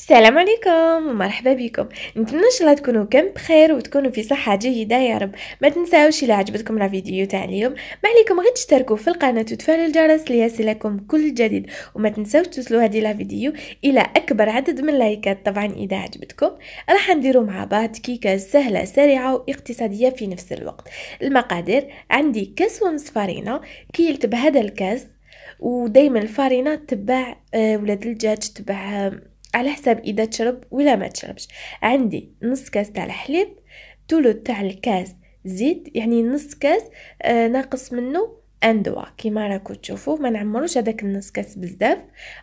السلام عليكم ومرحبا بكم نتمنى ان شاء الله تكونوا كم بخير وتكونوا في صحه جيده يا رب ما تنساوش الا عجبتكم لا فيديو تاع اليوم ما عليكم غير تشتركوا في القناه وتفعلوا الجرس ليصلكم كل جديد وما تنساوش توصلوا هذه لا فيديو الى اكبر عدد من اللايكات طبعا اذا عجبتكم راح نديروا مع بعض كيكه سهله سريعه واقتصاديه في نفس الوقت المقادير عندي كاس ونص فارينه كيلت بهذا الكاس ودائما الفارينه تبع آه، ولاد الدجاج تبع آه، على حسب اذا تشرب ولا ما تشربش عندي نص كاس تاع الحليب تولو تاع الكاس زيت يعني نص كاس آه، ناقص منه اندوا كيما راكو تشوفوا ما نعمروش هذاك النص كاس بزاف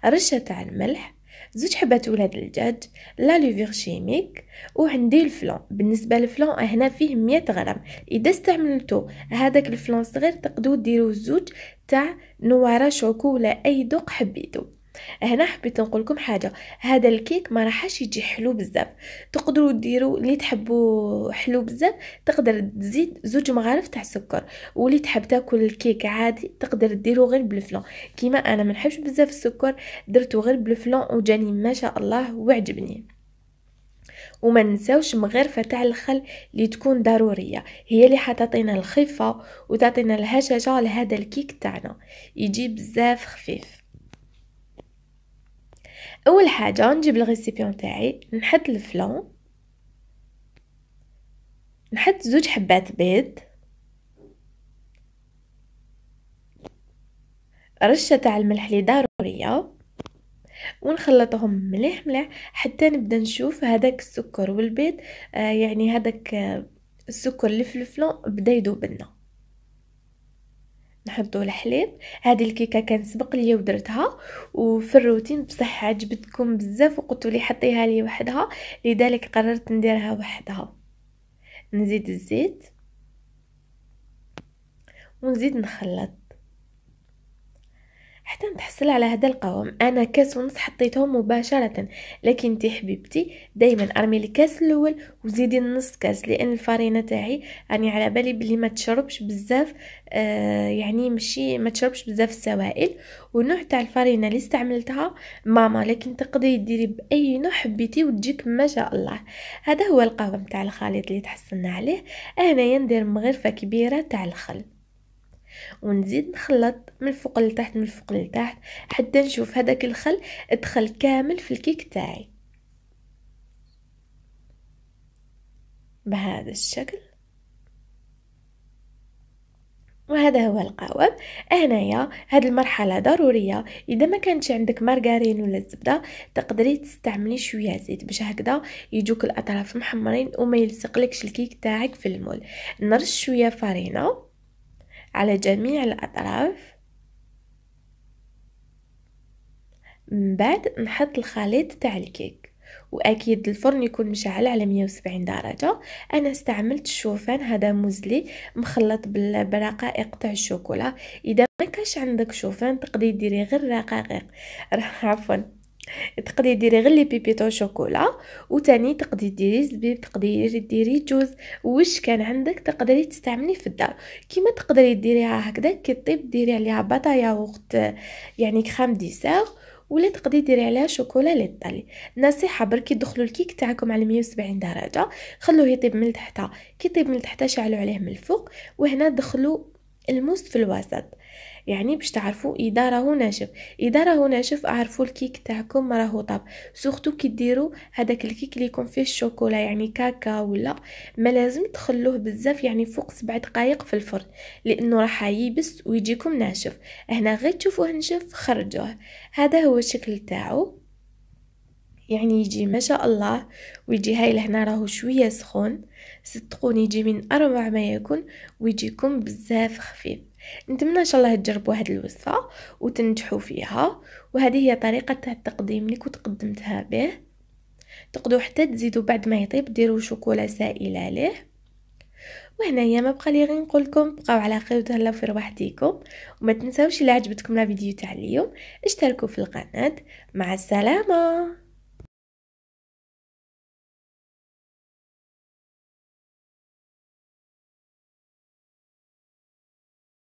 رشه تاع الملح زوج حبات ولاد الدجاج لا لوفير شيميك وعندي الفلون بالنسبه للفلون آه، هنا فيه 100 غرام اذا استعملتو هذاك الفلون صغير تقدروا ديروا زوج تاع نواره شوكو ولا اي دوق حبيتو هنا حبيت نقول لكم حاجه هذا الكيك ما راحش يجي حلو بزاف تقدروا ديروا اللي تحبوا حلو بزاف تقدر تزيد زوج مغارف تاع سكر واللي تحب تاكل الكيك عادي تقدر ديروا غير بالفلون كيما انا ما نحبش بزاف السكر درته غير بالفلون وجاني ما شاء الله وعجبني وما ننساوش مغرفة تاع الخل اللي تكون ضرورية هي اللي حتعطينا الخفة وتعطينا الهشاشة لهذا الكيك تاعنا يجي بزاف خفيف اول حاجه نجيب الغيسيبيون تاعي نحط الفلان نحط زوج حبات بيض رشه تاع الملح لي ضروريه ونخلطهم مليح مليح حتى نبدا نشوف هذاك السكر والبيض آه، يعني هذاك آه، السكر اللي في الفلان بدا يذوب لنا نحطو الحليب هذه الكيكه كان سبق ليا ودرتها وفي الروتين بصح عجبتكم بزاف وقلتوا لي حطيها لي وحدها لذلك قررت نديرها وحدها نزيد الزيت ونزيد نخلط تحصل على هذا القوام انا كاس ونص حطيته مباشره لكن انت حبيبتي دائما ارمي الكاس الاول وزيدي نص كاس لان الفرينه تاعي راني على بالي بلي ما تشربش بزاف آه يعني ماشي ما تشربش بزاف السوائل والنوع تاع الفرينه اللي استعملتها ماما لكن تقدري ديري باي نوع حبيتي وتجيك ما شاء الله هذا هو القوام تاع الخليط اللي تحصلنا عليه هنايا ندير مغرفه كبيره تاع الخل ونزيد نخلط من الفوق لتحت من الفوق لتحت حتى نشوف هذاك الخل ادخل كامل في الكيك تاعي بهذا الشكل وهذا هو القوام هنايا هاد المرحله ضروريه اذا ما كانتش عندك مارغرين ولا الزبده تقدري تستعملي شويه زيت باش هكذا يجوك الاطراف محمرين وما يلصقلكش الكيك تاعك في المول نرش شويه فرينه على جميع الأطراف من بعد نحط الخليط تاع الكيك واكيد الفرن يكون مشعل على 170 درجه انا استعملت الشوفان هذا موزلي مخلط برقائق تاع الشوكولا اذا ما كاش عندك شوفان تقدري ديري غير رقائق عفوا تقدري ديري غير لي بيبيتو شوكولا وتاني تقدري ديري زبيب تقدري ديري جوز وش كان عندك تقدري تستعملي في الدار كيما تقدري ديريها هكذا كي طيب ديري عليها بطايا وقت يعني كريم ديسير ولا تقدري ديري عليها شوكولا ليطالي نصيحه بركي دخلوا الكيك تاعكم على 170 درجه خلوه يطيب من تحت كي يطيب من تحت شعلوا عليه من الفوق وهنا دخلوا الموس في الوسط يعني باش تعرفوا اذا راهو ناشف اذا راهو ناشف اعرفوا الكيك تاعكم راهو طاب سورتو كي ديروا هذاك الكيك اللي يكون فيه الشوكولا يعني كاكا ولا ما لازم تخلوه بزاف يعني فوق سبع دقائق في الفرن لانه راح يبس ويجيكم ناشف هنا غير تشوفوه نشف خرجوه هذا هو الشكل تاعو يعني يجي ما شاء الله ويجي هاي لهنا راهو شوية سخون صدقوني يجي من أروع ما يكون ويجيكم بزاف خفيف نتمنى ان شاء الله تجربوا هذه الوصفه وتنجحوا فيها وهذه هي طريقه تاع التقديم اللي كنت قدمتها به تقدروا حتى تزيدوا بعد ما يطيب ديروا شوكولا سائله عليه وهنايا ما بقى لي غير نقول لكم بقاو على خير وتهلاو في رواحتكم وما تنساوش الا عجبتكم لا فيديو تاع اليوم اشتركوا في القناه مع السلامه